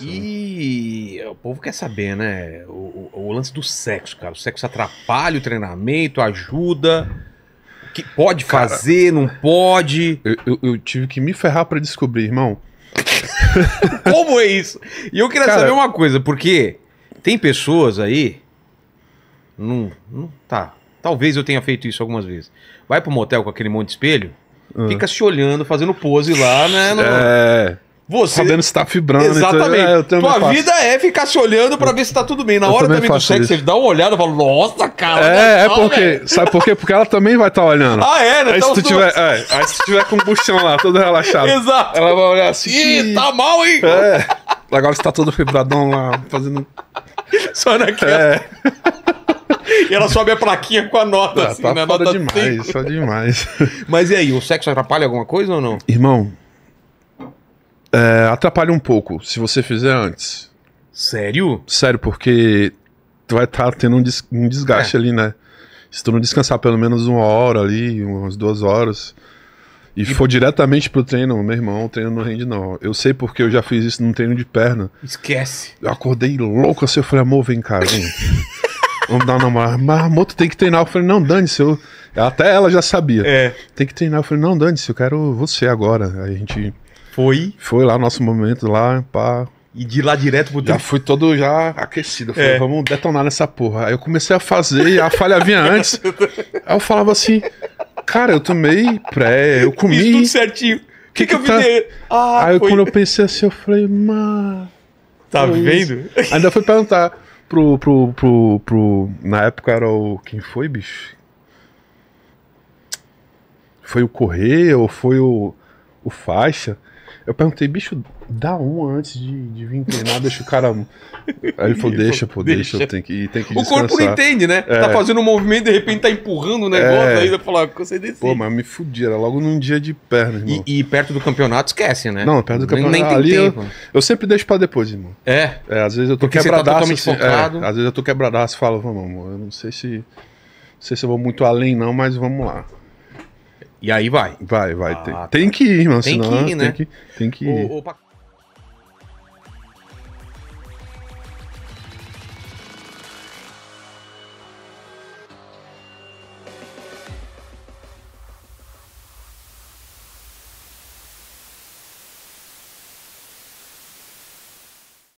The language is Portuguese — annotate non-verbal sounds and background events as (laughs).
e né? o povo quer saber, né? O, o, o, lance do sexo, cara. O sexo atrapalha o treinamento, ajuda. O que pode cara, fazer, não pode. Eu, eu, eu tive que me ferrar para descobrir, irmão. (laughs) Como é isso? E eu queria cara, saber uma coisa, porque tem pessoas aí. Não, não. Tá. Talvez eu tenha feito isso algumas vezes. Vai pro motel com aquele monte de espelho, ah. fica se olhando, fazendo pose lá, né? No... É. Você... Sabendo se tá fibrando. Então, Exatamente. Então, é, Tua vida é ficar se olhando pra ver se tá tudo bem. Na eu hora também, também do sexo, isso. ele dá uma olhada e fala, nossa, cara. É, é só, porque. Véio. Sabe por quê? Porque ela também vai estar tá olhando. Ah, é, né? Aí, então, se tu tiver, é, aí se tu tiver com o buchão lá, todo relaxado. Exato. Ela vai olhar assim. Ih, tá mal, hein? É. Agora você tá todo fibradão lá, fazendo. Só naquela. É. E ela sobe a plaquinha com a nota, ah, tá assim, tá né? Nota demais, só demais. Mas e aí, o sexo atrapalha alguma coisa ou não? Irmão, é, atrapalha um pouco se você fizer antes. Sério? Sério, porque tu vai estar tá tendo um, des um desgaste é. ali, né? Se tu não descansar pelo menos uma hora ali, umas duas horas, e, e for diretamente pro treino, meu irmão, o treino não rende, não. Eu sei porque eu já fiz isso num treino de perna. Esquece. Eu acordei louco assim, eu falei, amor, vem cá, vem. (laughs) Vamos dar uma namorada. Marmoto tem que treinar. Eu falei, não, dane-se. Eu... Até ela já sabia. É. Tem que treinar. Eu falei, não, dane-se, eu quero você agora. Aí a gente. Foi. Foi lá, nosso momento lá, pá. E de lá direto pro. Já tempo. fui todo já aquecido. Falei, é. vamos detonar nessa porra. Aí eu comecei a fazer, a falha vinha (laughs) antes. Aí eu falava assim, cara, eu tomei pré, eu comi. Fiz tudo certinho. O que, que, que, eu tá... vi ah, Aí foi... quando eu pensei assim, eu falei, mano. Tá vendo? Ainda fui perguntar pro, pro, pro, pro. Na época era o. Quem foi, bicho? Foi o Correia ou foi o, o Faixa? Eu perguntei, bicho, dá uma antes de, de vir treinar, deixa o cara. Aí ele falou, deixa, pô, deixa, deixa. tem que, tem que O descansar. corpo não entende, né? Tá é. Tá fazendo um movimento de repente tá empurrando o é. negócio, é. aí vai falar, ah, você decide. Pô, mas me fudi, era logo num dia de perna, irmão. E, e perto do campeonato, esquece, né? Não, perto do campeonato. Nem, nem tem ali, tempo. Eu, eu, sempre deixo pra depois, irmão. É. é às vezes eu tô tá quebradaço. Tá assim, é, às vezes eu tô quebradaço e falo, vamos, amor, eu não sei se. Não sei se eu vou muito além, não, mas vamos lá. E aí vai. Vai, vai. Ah, tem, tá. tem, que ir, mano. Tem senão, que ir, né? Tem que, tem que ir. O, o...